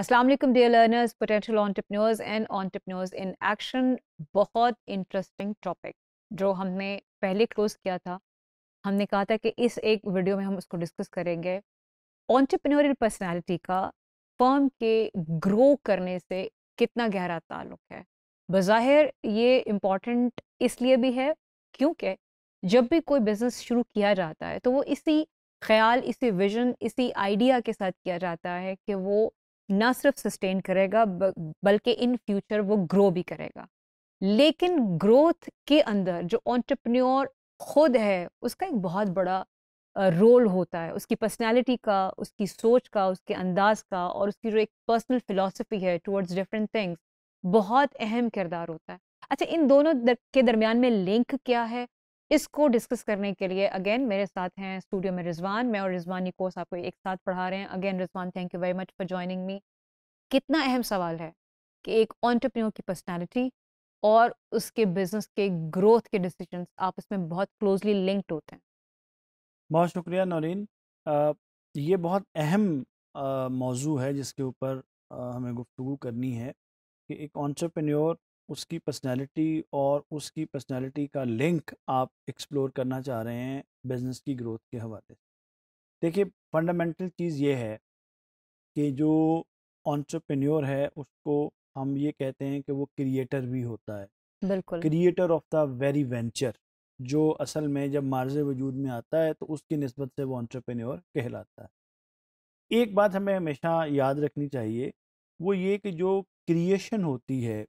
अस्सलाम वालेकुम dear learners potential entrepreneurs and entrepreneurs in action बहुत इंटरेस्टिंग टॉपिक जो हमने पहले क्लोज किया था हमने कहा था कि इस एक वीडियो में हम उसको डिस्कस करेंगे ऑन्टरप्रनोरियल पर्सनालिटी का फर्म के ग्रो करने से कितना गहरा ताल्लुक है बज़ाहिर ये इम्पॉर्टेंट इसलिए भी है क्योंकि जब भी कोई बिज़नेस शुरू किया जाता है तो वो इसी ख्याल इसी विजन इसी आइडिया के साथ किया जाता है कि वो ना सिर्फ सस्टेन करेगा बल्कि इन फ्यूचर वो ग्रो भी करेगा लेकिन ग्रोथ के अंदर जो ऑन्टरप्रन्योर खुद है उसका एक बहुत बड़ा रोल होता है उसकी पर्सनालिटी का उसकी सोच का उसके अंदाज का और उसकी जो एक पर्सनल फिलासफी है टुवर्ड्स डिफरेंट थिंग्स बहुत अहम किरदार होता है अच्छा इन दोनों दर, के दरमियान में लिंक क्या है इसको डिस्कस करने के लिए अगेन मेरे साथ हैं स्टूडियो में रिजवान मैं और रिजवान ये कोर्स आपको एक साथ पढ़ा रहे हैं again Rizwan thank you very much for joining me कितना अहम सवाल है कि एक ऑन्टरप्रेन्योर की पर्सनैलिटी और उसके बिजनेस के ग्रोथ के डिसीजन आपस में बहुत क्लोजली लिंक्ड होते हैं बहुत शुक्रिया नौरीन ये बहुत अहम मौजू है जिसके ऊपर हमें गुफ्तु करनी है कि एक ऑन्टरप्रेन्योर उसकी पर्सनैलिटी और उसकी पर्सनैलिटी का लिंक आप एक्सप्लोर करना चाह रहे हैं बिजनेस की ग्रोथ के हवाले से देखिए फंडामेंटल चीज़ ये है कि जो ऑन्टरप्रेन्योर है उसको हम ये कहते हैं कि वो क्रिएटर भी होता है बिल्कुल creator of the very venture जो असल में जब मार्ज वजूद में आता है तो उसकी नस्बत से वो ऑन्टरप्रेन्योर कहलाता है एक बात हमें हमेशा याद रखनी चाहिए वो ये कि जो क्रिएशन होती है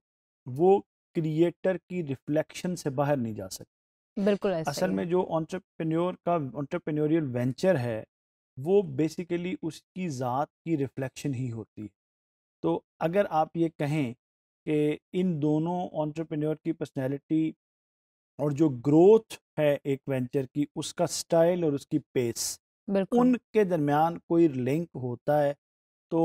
वो क्रिएटर की रिफ्लेक्शन से बाहर नहीं जा सकती बिल्कुल असल में जो ऑन्टरप्रेन्योर का ऑन्टरप्रेन्योरियल वेंचर है वो बेसिकली उसकी ज़ात की रिफ्लेक्शन ही होती है तो अगर आप ये कहें कि इन दोनों ऑन्टरप्रेन्योर की पर्सनैलिटी और जो ग्रोथ है एक वेंचर की उसका स्टाइल और उसकी पेस उनके दरमियान कोई लिंक होता है तो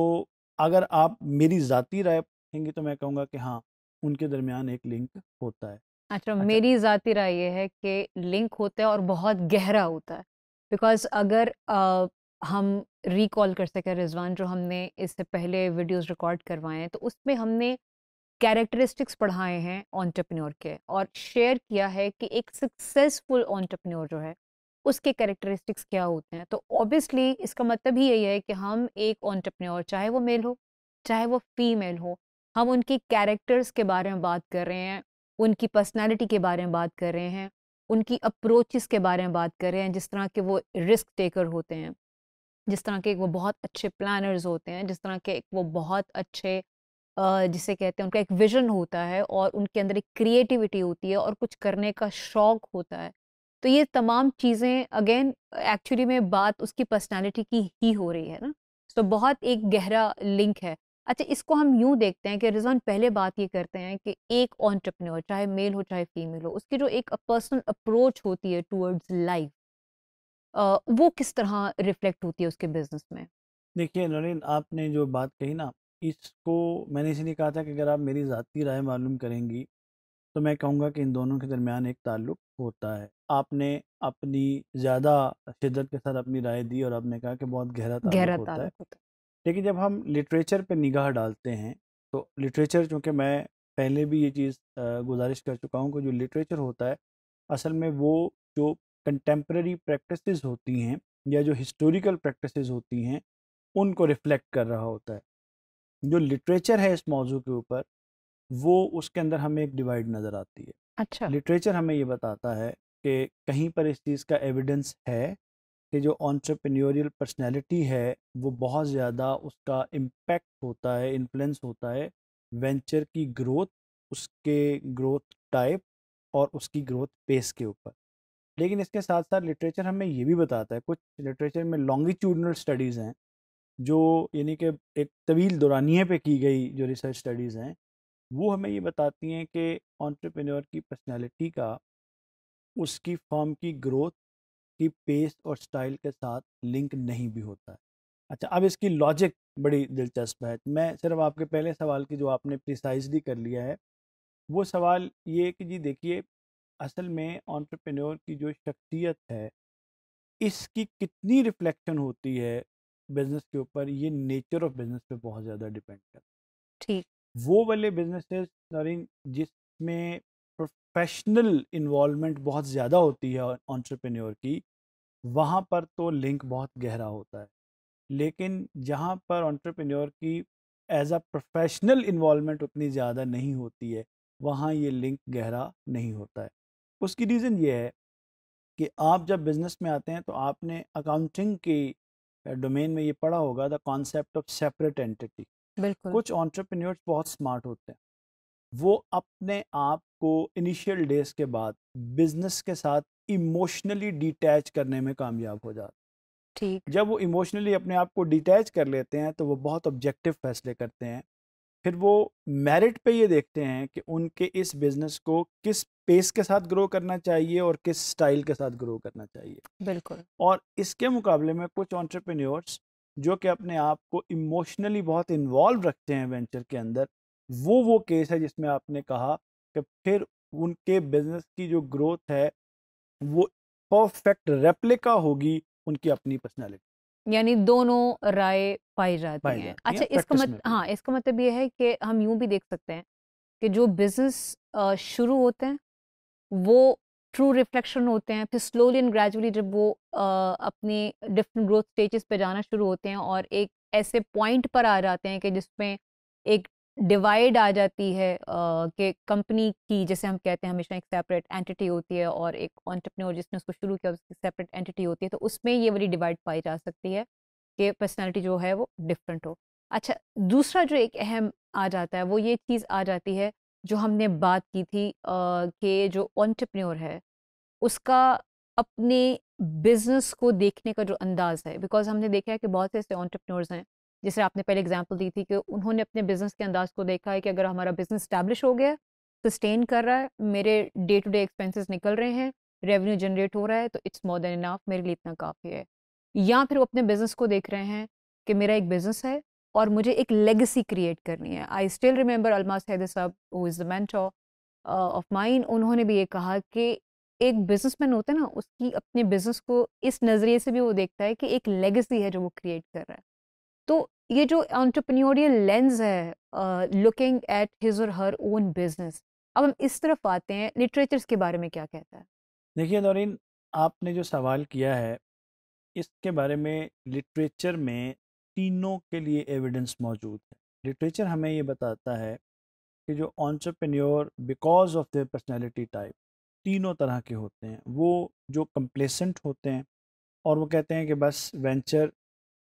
अगर आप मेरी ज़ाती राय कहेंगे तो मैं कहूँगा कि हाँ उनके दरमियान एक लिंक होता है अच्छा, अच्छा मेरी ज़ाती राय ये है कि लिंक होता है और बहुत गहरा होता है बिकॉज अगर आ, हम रिकॉल कर सकें रिजवान जो हमने इससे पहले वीडियोस रिकॉर्ड करवाए हैं तो उसमें हमने कैरेक्टरिस्टिक्स पढ़ाए हैं ऑन्टरप्रन्योर के और शेयर किया है कि एक सक्सेसफुल ऑन्टरप्रन्योर जो है उसके कैरेक्टरिस्टिक्स क्या होते हैं तो ऑब्वियसली इसका मतलब ही यही है कि हम एक ऑन्टरप्रन्योर चाहे वो मेल हो चाहे वो फीमेल हो हम उनके कैरेक्टर्स के बारे में बात कर रहे हैं उनकी पर्सनैलिटी के बारे में बात कर रहे हैं उनकी अप्रोचेस के बारे में बात कर रहे हैं जिस तरह के वो रिस्क टेकर होते हैं जिस तरह के वो बहुत अच्छे प्लानर्स होते हैं जिस तरह के वो बहुत अच्छे जिसे कहते हैं उनका एक विजन होता है और उनके अंदर एक क्रिएटिविटी होती है और कुछ करने का शौक होता है तो ये तमाम चीज़ें अगेन एक्चुअली में बात उसकी पर्सनैलिटी की ही हो रही है ना तो बहुत एक गहरा लिंक है अच्छा इसको हम यूँ देखते हैं कि रिजवान पहले बात ये करते हैं कि एक ऑन्टरप्रनोर चाहे मेल हो चाहे फीमेल हो उसकी जो एक पर्सनल अप्रोच होती है टूवर्ड्स लाइफ वो किस तरह रिफ्लेक्ट होती है उसके बिजनेस में देखिए नरेन आपने जो बात कही ना इसको मैंने इसलिए कहा था कि अगर आप मेरी ज़ाती राय मालूम करेंगी तो मैं कहूँगा कि इन दोनों के दरमियान एक ताल्लुक होता है आपने अपनी ज़्यादा शिद्दत के साथ अपनी राय दी और आपने कहा कि बहुत गहरा ताल्लुक गहरा होता, है। होता है लेकिन जब हम लिटरेचर पे निगाह डालते हैं तो लिटरेचर चूँकि मैं पहले भी ये चीज़ गुजारिश कर चुका हूँ कि जो लिटरेचर होता है असल में वो जो कंटेम्प्रेरी प्रैक्टिसेस होती हैं या जो हिस्टोरिकल प्रैक्टिसेस होती हैं उनको रिफ्लेक्ट कर रहा होता है जो लिटरेचर है इस मौजू के ऊपर वो उसके अंदर हमें एक डिवाइड नज़र आती है अच्छा लिटरेचर हमें ये बताता है कि कहीं पर इस चीज़ का एविडेंस है कि जो ऑन्टरप्रेन्योरियल पर्सनैलिटी है वो बहुत ज़्यादा उसका इम्पेक्ट होता है इन्फ्लुंस होता है वेंचर की ग्रोथ उसके ग्रोथ टाइप और उसकी ग्रोथ पेस के ऊपर लेकिन इसके साथ साथ लिटरेचर हमें ये भी बताता है कुछ लिटरेचर में लॉन्गिट्यूडनल स्टडीज़ हैं जो यानी कि एक तवील दौरानिए पे की गई जो रिसर्च स्टडीज़ हैं वो हमें ये बताती हैं कि ऑन्टरप्रेन्योर की पर्सनैलिटी का उसकी फॉर्म की ग्रोथ की पेस और स्टाइल के साथ लिंक नहीं भी होता है अच्छा अब इसकी लॉजिक बड़ी दिलचस्प है मैं सिर्फ आपके पहले सवाल की जो आपने प्रिसाइजली कर लिया है वो सवाल ये कि जी देखिए असल में ऑन्टरप्रेन्योर की जो शख्सियत है इसकी कितनी रिफ्लेक्शन होती है बिजनेस के ऊपर ये नेचर ऑफ बिजनेस पे बहुत ज़्यादा डिपेंड करता ठीक वो वाले बिजनेसेस नरिन जिसमें प्रोफेशनल इन्वॉलमेंट बहुत ज़्यादा होती है ऑन्टरप्रेन्योर की वहाँ पर तो लिंक बहुत गहरा होता है लेकिन जहाँ पर ऑन्टरप्रेन्योर की एज अ प्रोफेशनल इन्वॉलमेंट उतनी ज़्यादा नहीं होती है वहाँ ये लिंक गहरा नहीं होता है उसकी रीज़न ये है कि आप जब बिज़नेस में आते हैं तो आपने अकाउंटिंग के डोमेन में ये पढ़ा होगा the concept of separate entity बिल्कुल कुछ ऑन्टरप्रेन्योर्स बहुत स्मार्ट होते हैं वो अपने आप को इनिशियल डेज के बाद बिजनेस के साथ इमोशनली डिटैच करने में कामयाब हो जाते ठीक जब वो इमोशनली अपने आप को डिटैच कर लेते हैं तो वो बहुत ऑब्जेक्टिव फैसले करते हैं फिर वो मेरिट पे ये देखते हैं कि उनके इस बिज़नेस को किस पेस के साथ ग्रो करना चाहिए और किस स्टाइल के साथ ग्रो करना चाहिए बिल्कुल और इसके मुकाबले में कुछ ऑन्टरप्रेन्योर्स जो कि अपने आप को इमोशनली बहुत इन्वॉल्व रखते हैं वेंचर के अंदर वो वो केस है जिसमें आपने कहा कि फिर उनके बिजनेस की जो ग्रोथ है वो परफेक्ट रेप्लिका होगी उनकी अपनी पर्सनैलिटी यानी दोनों राय पाई जाती है अच्छा इसका मत हाँ इसका मतलब ये है कि हम यूं भी देख सकते हैं कि जो बिजनेस शुरू होते हैं वो ट्रू रिफ्लेक्शन होते हैं फिर स्लोली एंड ग्रेजुअली जब वो अपने डिफरेंट ग्रोथ स्टेजेस पे जाना शुरू होते हैं और एक ऐसे पॉइंट पर आ जाते हैं कि जिसमें एक डिवाइड आ जाती है कि कंपनी की जैसे हम कहते हैं हमेशा एक सेपरेट एंटिटी होती है और एक ऑन्टरप्रनोर जिसने उसको शुरू किया उसकी सेपरेट एंटिटी होती है तो उसमें ये वाली डिवाइड पाई जा सकती है कि पर्सनैलिटी जो है वो डिफरेंट हो अच्छा दूसरा जो एक अहम आ जाता है वो ये चीज़ आ जाती है जो हमने बात की थी कि जो ऑन्टरप्रनोर है उसका अपने बिजनेस को देखने का जो अंदाज़ है बिकॉज हमने देखा है कि बहुत से ऐसे ऑन्टरप्रनोर्स हैं जैसे आपने पहले एग्जाम्पल दी थी कि उन्होंने अपने बिजनेस के अंदाज को देखा है कि अगर हमारा बिजनेस स्टैब्लिश हो गया सस्टेन कर रहा है मेरे डे टू डे एक्सपेंसेस निकल रहे हैं रेवेन्यू जनरेट हो रहा है तो इट्स मोर देन इनाफ मेरे लिए इतना काफ़ी है या फिर वो अपने बिजनेस को देख रहे हैं कि मेरा एक बिजनेस है और मुझे एक लेगेसी क्रिएट करनी है I still remember Alma Saeed sahab who is the mentor of mine उन्होंने भी ये कहा कि एक बिजनेसमैन होता है ना उसकी अपने बिजनेस को इस नज़रिए से भी वो देखता है कि एक लेगेसी है जो वो क्रिएट कर रहा है तो ये जो ऑन्टरप्रन्योरियल लेंस है लुकिंग एट हिज और हर ओन बिजनेस अब हम इस तरफ आते हैं लिटरेचर्स के बारे में क्या कहता है देखिए नौरीन आपने जो सवाल किया है इसके बारे में लिटरेचर में तीनों के लिए एविडेंस मौजूद है लिटरेचर हमें ये बताता है कि जो entrepreneur because of their personality type तीनों तरह के होते हैं वो जो कंप्लेसेंट होते हैं और वो कहते हैं कि बस वेंचर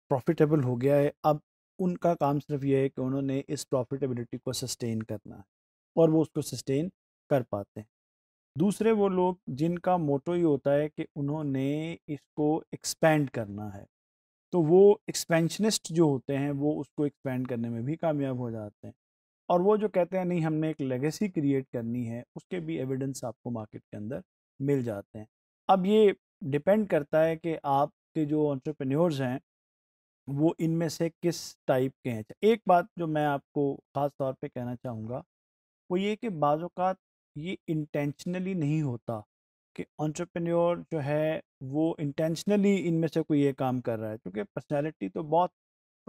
प्रॉफिटेबल हो गया है अब उनका काम सिर्फ ये है कि उन्होंने इस प्रॉफिटेबिलिटी को सस्टेन करना है और वो उसको सस्टेन कर पाते हैं दूसरे वो लोग जिनका मोटो ही होता है कि उन्होंने इसको एक्सपेंड करना है तो वो एक्सपेंशनिस्ट जो होते हैं वो उसको एक्सपेंड करने में भी कामयाब हो जाते हैं और वो जो कहते हैं नहीं हमने एक लेगेसी क्रिएट करनी है उसके भी एविडेंस आपको मार्केट के अंदर मिल जाते हैं अब ये डिपेंड करता है कि आपके जो ऑन्टरप्रेन्योर्स हैं वो इनमें से किस टाइप के हैं एक बात जो मैं आपको ख़ास तौर पर कहना चाहूँगा वो ये कि बाज़ात ये इंटेंशनली नहीं होता कि ऑन्टरप्रेन्योर जो है वो इंटेंशनली इनमें से कोई ये काम कर रहा है क्योंकि पर्सनैलिटी तो बहुत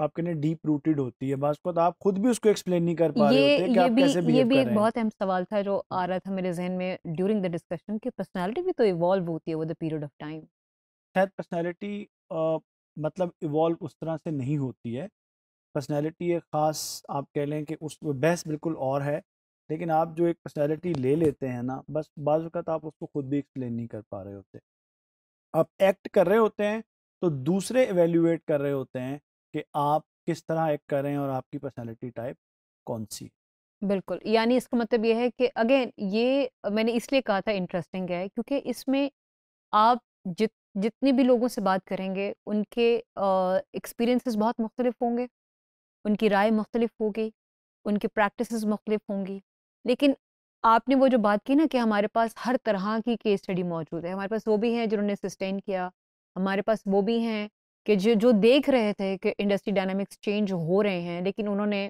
आपके लिए डीप रूटेड होती है बस खुद आप खुद भी उसको एक्सप्लेन नहीं कर पा रहे होते कि आप भी, कैसे ये भी एक बहुत अहम सवाल था जो आ रहा था मेरे जहन में ड्यूरिंग द डिस्कशन कि पर्सनालिटी भी तो इवॉल्व होती है over the period of time शायद पर्सनालिटी मतलब इवॉल्व उस तरह से नहीं होती है पर्सनालिटी एक ख़ास आप कह लें कि उस बहस बिल्कुल और है लेकिन आप जो एक पर्सनैलिटी ले लेते हैं ना बस बाज़त आप उसको खुद भी एक्सप्लेन नहीं कर पा रहे होते आप एक्ट कर रहे होते हैं तो दूसरे एवेल्यूएट कर रहे होते हैं कि आप किस तरह एक्ट कर रहे हैं और आपकी पर्सनैलिटी टाइप कौन सी बिल्कुल यानी इसका मतलब यह है कि अगेन ये मैंने इसलिए कहा था इंटरेस्टिंग है क्योंकि इसमें आप जित जितने भी लोगों से बात करेंगे उनके एक्सपीरियंसेस बहुत मुख्तलिफ होंगे उनकी राय मुख्तलिफ होगी उनकी प्रैक्टिस मुख्तलिफ होंगी लेकिन आपने वो जो बात की ना कि हमारे पास हर तरह की केस स्टडी मौजूद है हमारे पास वो भी हैं जिन्होंने सस्टेन किया हमारे पास वो भी हैं कि जो जो देख रहे थे कि इंडस्ट्री डायनामिक्स चेंज हो रहे हैं लेकिन उन्होंने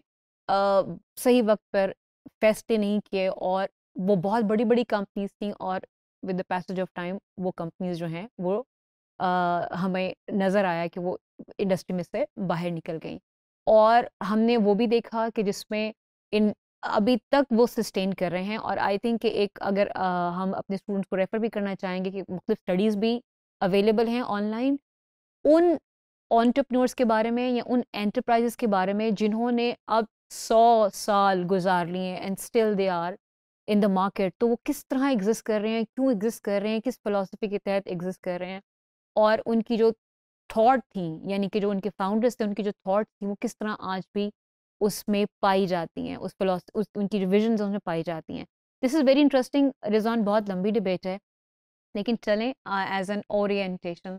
आ, सही वक्त पर फैसले नहीं किए और वो बहुत बड़ी बड़ी कंपनीज थी और with the passage of time वो कंपनीज जो हैं वो आ, हमें नज़र आया कि वो इंडस्ट्री में से बाहर निकल गई और हमने वो भी देखा कि जिसमें इन अभी तक वो सस्टेन कर रहे हैं और आई थिंक एक अगर आ, हम अपने स्टूडेंट्स को रेफ़र भी करना चाहेंगे कि मुख्तु स्टडीज़ भी अवेलेबल हैं ऑनलाइन उन ऑन्टरप्रनोर्स के बारे में या उन एंटरप्राइजेस के बारे में जिन्होंने अब सौ साल गुजार लिए and still they are in the market तो वो किस तरह एग्जिस्ट कर रहे हैं क्यों एग्जिस्ट कर रहे हैं किस फ़िलासफ़ी के तहत एग्जिस्ट कर रहे हैं और उनकी जो थाट थी यानी कि जो उनके फाउंडर्स थे उनकी जो थाट थी वो किस तरह आज भी उसमें पाई जाती हैं उस फिलोस उस उनकी रिविजन उसमें पाई जाती हैं this is very interesting reason बहुत लंबी डिबेट है लेकिन चलें एज एन ओरिएंटेशन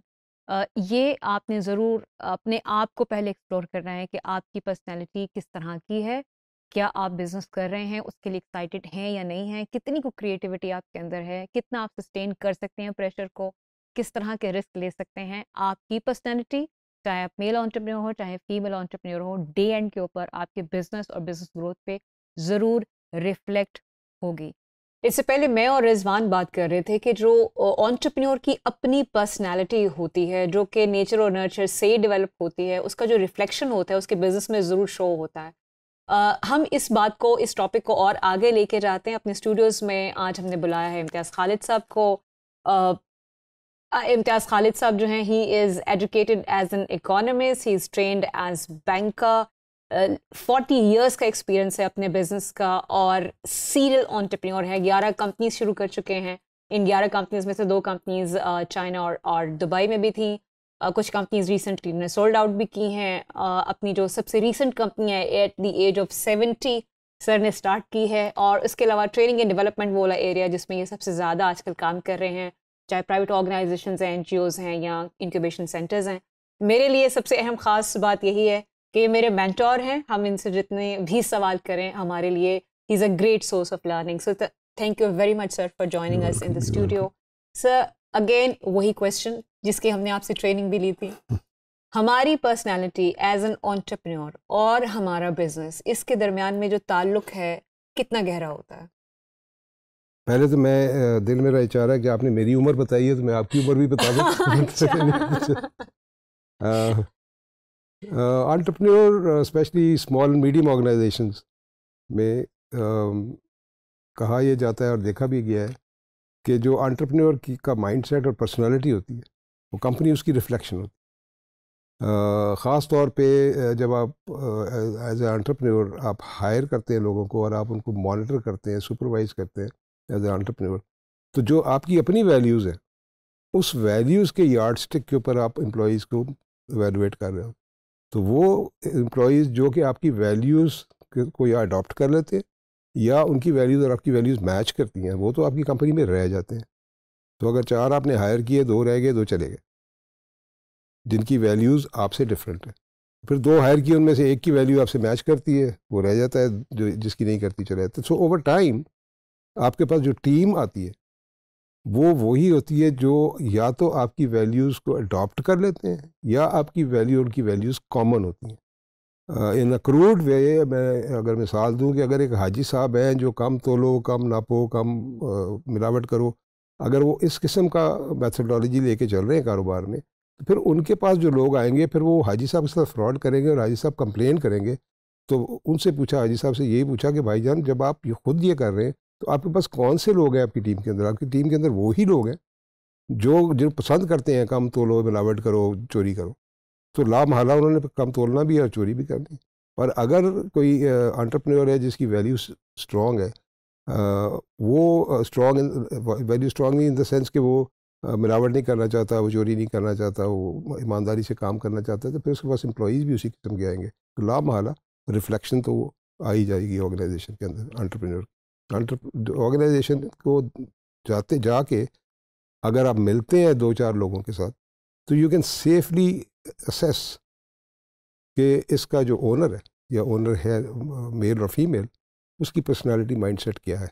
ये आपने ज़रूर अपने आप को पहले एक्सप्लोर करना है कि आपकी पर्सनैलिटी किस तरह की है क्या आप बिज़नेस कर रहे हैं उसके लिए एक्साइटेड हैं या नहीं हैं कितनी को क्रिएटिविटी आपके अंदर है कितना आप सस्टेन कर सकते हैं प्रेशर को किस तरह के रिस्क ले सकते हैं आपकी पर्सनैलिटी चाहे आप मेल ऑन्टरप्रेन्योर हो चाहे फीमेल ऑन्टरप्रेन्योर हो डे एंड के ऊपर आपके बिजनेस और बिजनेस ग्रोथ पे ज़रूर रिफ्लेक्ट होगी इससे पहले मैं और रिजवान बात कर रहे थे कि जो ऑन्टरप्रेन्योर की अपनी पर्सनालिटी होती है जो कि नेचर और नर्चर से डेवलप होती है उसका जो रिफ्लेक्शन होता है उसके बिजनेस में ज़रूर शो होता है Uh, हम इस बात को इस टॉपिक को और आगे लेके जाते हैं अपने स्टूडियोज़ में आज हमने बुलाया है इम्तियाज़ खालिद साहब को uh, इम्तियाज़ खालिद साहब जो हैं he is educated as an economist he is trained as banker forty years का एक्सपीरियंस है अपने बिजनेस का और सीरियल ऑन्टरप्रेन्योर है ग्यारह कंपनीज शुरू कर चुके हैं इन ग्यारह कंपनीज में से दो कंपनीज चाइना uh, और और दुबई में भी थी आ, uh, कुछ कंपनीज रिसेंटली ने सोल्ड आउट भी की हैं uh, अपनी जो सबसे रिसेंट कंपनी है at the age of seventy sir ने स्टार्ट की है और उसके अलावा ट्रेनिंग एंड डेवलपमेंट वो वाला एरिया जिसमें ये सबसे ज़्यादा आजकल काम कर रहे हैं चाहे प्राइवेट ऑर्गेनाइजेशन हैं एन हैं या इंक्यूबेशन सेंटर्स हैं मेरे लिए सबसे अहम ख़ास बात यही है कि ये मेरे मैंटोर हैं हम इनसे जितने भी सवाल करें हमारे लिए he is a great source of learning so thank you very much sir for joining us in the studio sir again वही क्वेश्चन जिसकी हमने आपसे ट्रेनिंग भी ली थी हमारी पर्सनैलिटी एज एन ऑन्टरप्रनोर और हमारा बिजनेस इसके दरमियान में जो ताल्लुक है कितना गहरा होता है पहले तो मैं दिल मेरा इचारा रहा कि आपने मेरी उम्र बताई है तो मैं आपकी उम्र भी बता दूँ entrepreneur especially small medium organization में कहा यह जाता है और देखा भी गया है कि जो आंट्रप्रनोर की का माइंडसेट और पर्सनालिटी होती है वो कंपनी उसकी रिफ्लेक्शन होती है ख़ास तौर पे जब आप एज ए आंट्रप्रनोर आप हायर करते हैं लोगों को और आप उनको मॉनिटर करते हैं सुपरवाइज करते हैं एज ए आंट्रप्रनोर तो जो आपकी अपनी वैल्यूज़ हैं उस वैल्यूज़ के यार्ड स्टिक के ऊपर आप एम्प्लॉज़ को एवेलुएट कर रहे हो तो वो एम्प्लॉज़ जो कि आपकी वैल्यूज़ को या अडॉप्ट कर लेते हैं या उनकी वैल्यूज़ और आपकी वैल्यूज़ मैच करती हैं वो तो आपकी कंपनी में रह जाते हैं तो अगर चार आपने हायर किए दो रह गए दो चले गए जिनकी वैल्यूज़ आपसे डिफरेंट है फिर दो हायर किए उनमें से एक की वैल्यू आपसे मैच करती है वो रह जाता है जो जिसकी नहीं करती चले जाते सो ओवर टाइम आपके पास जो टीम आती है वो वही होती है जो या तो आपकी वैल्यूज़ को अडॉप्ट कर लेते हैं या आपकी वैल्यू उनकी वैल्यूज़ कॉमन होती हैं इन अक्रूड वे मैं अगर मिसाल दूं कि अगर एक हाजी साहब हैं जो कम तोलो कम नापो कम मिलावट करो अगर वो इस किस्म का मैथडोलॉजी लेके चल रहे हैं कारोबार में तो फिर उनके पास जो लोग आएंगे फिर वो हाजी साहब के साथ फ्रॉड करेंगे और हाजी साहब कंप्लेन करेंगे तो उनसे पूछा हाजी साहब से यही पूछा कि भाई जान जब आप ये खुद ये कर रहे हैं तो आपके पास कौन से लोग हैं आपकी टीम के अंदर आपकी टीम के अंदर वो ही लोग हैं जो जिन पसंद करते हैं कम तोलो मिलावट करो चोरी करो तो ला महला उन्होंने कम तोलना भी है और चोरी भी करनी और अगर कोई अंटरप्रेन्योर है जिसकी वैल्यू स्ट्रॉन्ग है आ, वो strong value strong in the sense कि वो मिलावट नहीं करना चाहता वो चोरी नहीं करना चाहता वो ईमानदारी से काम करना चाहता है तो फिर उसके पास एम्प्लॉज़ भी उसी किस्म के आएंगे तो ला महला रिफ्लेक्शन तो आ ही जाएगी ऑर्गेनाइजेशन के अंदर अंटरप्रेन्योर ऑर्गेनाइजेशन को जाते जाके अगर आप मिलते हैं दो चार लोगों के साथ तो यू कैन सेफली असेस कि इसका जो ओनर है या ओनर है मेल और फीमेल उसकी पर्सनालिटी माइंडसेट क्या है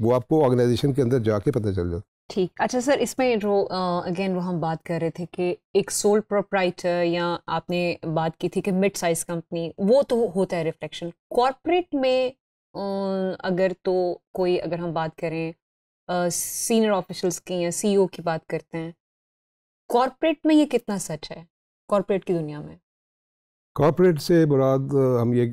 वो आपको ऑर्गेनाइजेशन के अंदर जाके पता चल जाता ठीक अच्छा सर इसमें रो अगेन वो हम बात कर रहे थे कि एक सोल प्रोपराइटर या आपने बात की थी कि मिड साइज कंपनी वो तो होता है रिफ्लेक्शन कॉरपोरेट में अगर तो कोई अगर हम बात करें सीनियर ऑफिशल्स की या सीईओ e की बात करते हैं कॉरपोरेट में ये कितना सच है कॉरपोरेट की दुनिया में कॉरपोरेट से मुराद हम ये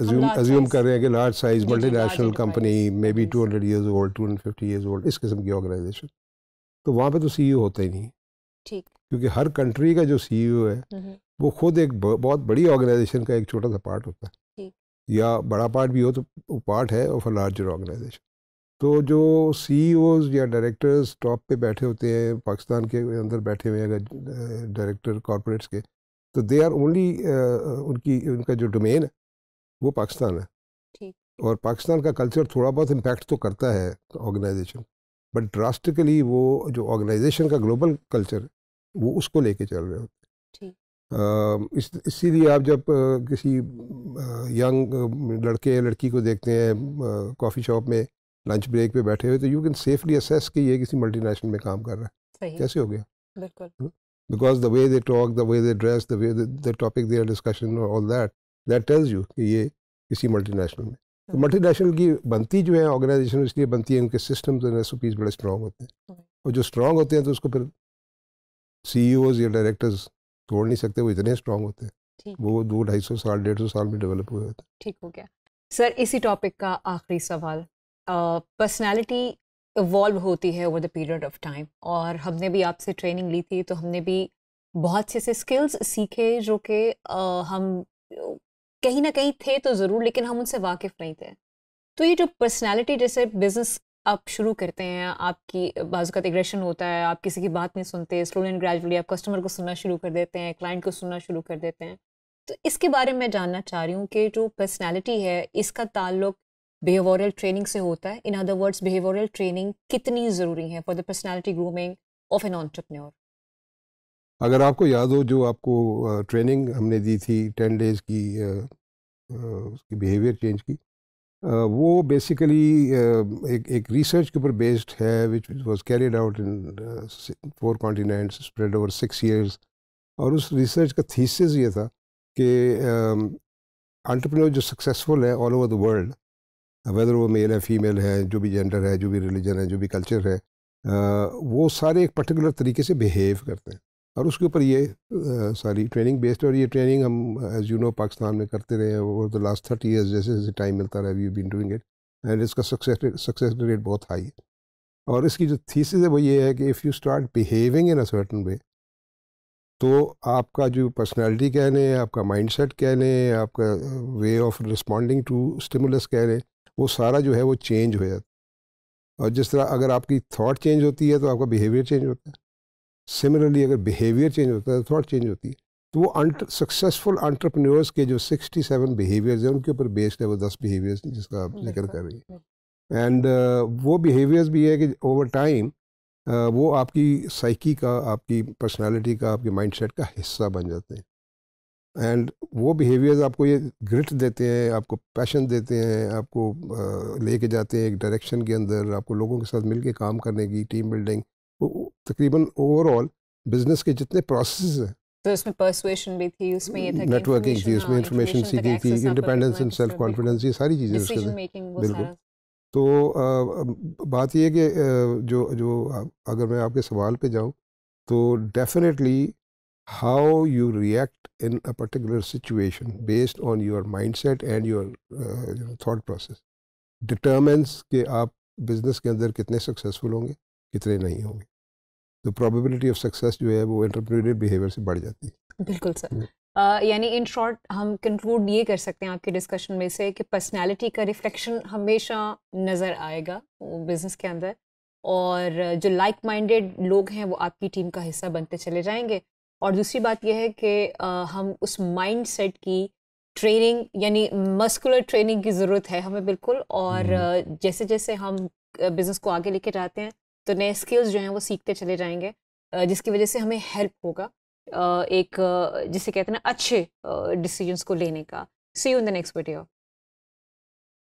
अज्यूम अज्यूम कर रहे हैं कि large size multinational company maybe two hundred years old two hundred fifty years old इस किस्म की ऑर्गेनाइजेशन तो वहाँ पे तो सीईओ e होता ही नहीं ठीक क्योंकि हर कंट्री का जो सीईओ e है हम्म। वो खुद एक बहुत बड़ी ऑर्गेनाइजेशन का एक छोटा सा पार्ट होता है या बड़ा पार्ट भी हो तो पार्ट है ऑफ अ लार्जर ऑर्गेनाइजेशन तो जो सी e या डायरेक्टर्स टॉप पे बैठे होते हैं पाकिस्तान के अंदर बैठे हुए हैं अगर डायरेक्टर कॉरपोरेट्स के तो दे आर ओनली उनकी उनका जो डोमेन है वो पाकिस्तान है ठीक और पाकिस्तान का कल्चर थोड़ा बहुत इम्पेक्ट तो करता है ऑर्गेनाइजेशन बट ड्रास्टिकली वो जो ऑर्गेनाइजेशन का ग्लोबल कल्चर वो उसको लेके चल रहे होते हैं इस इसीलिए आप जब किसी यंग लड़के या लड़की को देखते हैं कॉफ़ी शॉप में लंच ब्रेक पे बैठे हुए तो यू कैन सेफली असेस कि ये किसी मल्टीनेशनल में काम कर रहा है कैसे हो गया हम्म। Because the way they talk the way they dress the way the topic they discussion all that that tells you कि ये किसी मल्टीनेशनल में तो हम्म। मल्टीनेशनल की बनती जो है ऑर्गेनाइजेशन इसलिए बनती है उनके सिस्टम्स एंड रेसिपीज बड़े स्ट्रॉन्ग होते हैं हम्म। और जो स्ट्रॉन्ग होते हैं तो उसको फिर सी e या डायरेक्टर्स तोड़ नहीं सकते वो इतने स्ट्रांग होते हैं वो दो ढाई सौ साल डेढ़ सौ साल में डेवलप हुए होते हैं ठीक हो गया सर इसी टॉपिक का आखिरी सवाल पर्सनैलिटी इवॉल्व होती है over the period of time और हमने भी आपसे ट्रेनिंग ली थी तो हमने भी बहुत से ऐसे स्किल्स सीखे जो कि हम कहीं ना कहीं थे तो ज़रूर लेकिन हम उनसे वाकिफ़ नहीं थे तो ये जो पर्सनैलिटी जैसे बिजनेस आप शुरू करते हैं आपकी बाजू का एग्रेशन होता है आप किसी की बात नहीं सुनते स्लोली एंड ग्रेजुअली आप कस्टमर को सुनना शुरू कर देते हैं क्लाइंट को सुनना शुरू कर देते हैं तो इसके बारे में मैं जानना चाह रही हूँ कि जो पर्सनैलिटी है इसका ताल्लुक बिहेवरल ट्रेनिंग से होता है in other words behavioural training कितनी ज़रूरी है for the personality grooming of an entrepreneur अगर आपको याद हो जो आपको ट्रेनिंग हमने दी थी टेन डेज की उसकी बिहेवियर चेंज की वो बेसिकली एक एक रिसर्च के ऊपर बेस्ड है which was carried out in four continents spread over six years और उस रिसर्च का थीसिस ये था कि आंट्रप्रनोर जो सक्सेसफुल है all over the world whether वो मेल है फीमेल है जो भी जेंडर है जो भी रिलीजन है जो भी कल्चर है वो सारे एक पर्टिकुलर तरीके से बिहेव करते हैं और उसके ऊपर ये सारी ट्रेनिंग बेस्ड और ये ट्रेनिंग हम एज यू नो पाकिस्तान में करते रहे हैं over the last thirty years जैसे जैसे टाइम मिलता रहा you been doing it and इसका सक्सेस सक्सेस रेट बहुत हाई है और इसकी जो थीसिस है वो ये है कि if you start behaving in a certain way तो आपका जो पर्सनैलिटी कह लें आपका माइंड सेट कह लें आपका way of responding to stimulus कह लें वो सारा जो है वो चेंज हो जाता है और जिस तरह अगर आपकी थॉट चेंज होती है तो आपका बिहेवियर चेंज होता है सिमिलरली अगर बिहेवियर चेंज होता है थॉट चेंज होती है तो वो सक्सेसफुल एंटरप्रेन्योर्स के जो 67 बिहेवियर्स हैं उनके ऊपर बेस्ड है वो 10 बिहेवियर्स जिसका आप हम्म, जिक्र कर रही हैं एंड uh, वो बिहेवियर्स भी है कि ओवर टाइम uh, वो आपकी साइकी का आपकी पर्सनालिटी का आपके माइंडसेट का हिस्सा बन जाते हैं एंड वो बिहेवियर्स आपको ये ग्रिट देते हैं आपको पैशन देते हैं आपको uh, लेके जाते हैं एक डायरेक्शन के अंदर आपको लोगों के साथ मिलके काम करने की टीम बिल्डिंग तकरीबन ओवरऑल बिजनेस के जितने प्रोसेस हैं तो इसमें परसुएशन भी थी उसमें ये था नेटवर्किंग थी उसमें इंफॉर्मेशन हाँ, सीखी थी इंडिपेंडेंस एंड सेल्फ कॉन्फिडेंस ये सारी चीज़ें उसके बिल्कुल तो बात यह कि जो जो अगर मैं आपके सवाल पे जाऊँ तो definitely how you react in a particular situation based on your mind set and your thought process determines कि आप बिज़नेस के अंदर कितने सक्सेसफुल होंगे कितने नहीं होंगे तो प्रोबेबिलिटी ऑफ सक्सेस जो है वो एंटरप्रेन्योरियल बिहेवियर से बढ़ जाती है बिल्कुल सर हम्म। यानी इन शॉर्ट हम कंक्लूड ये कर सकते हैं आपके डिस्कशन में से कि पर्सनालिटी का रिफ्लेक्शन हमेशा नज़र आएगा बिजनेस के अंदर और जो लाइक माइंडेड लोग हैं वो आपकी टीम का हिस्सा बनते चले जाएंगे और दूसरी बात यह है कि हम उस माइंड सेट की ट्रेनिंग यानी मस्कुलर ट्रेनिंग की ज़रूरत है हमें बिल्कुल और हम्म। जैसे जैसे हम बिज़नेस को आगे लेके जाते हैं तो नए स्किल्स जो हैं वो सीखते चले जाएंगे जिसकी वजह से हमें हेल्प होगा एक जिसे कहते हैं ना अच्छे डिसीजंस को लेने का see you in the next video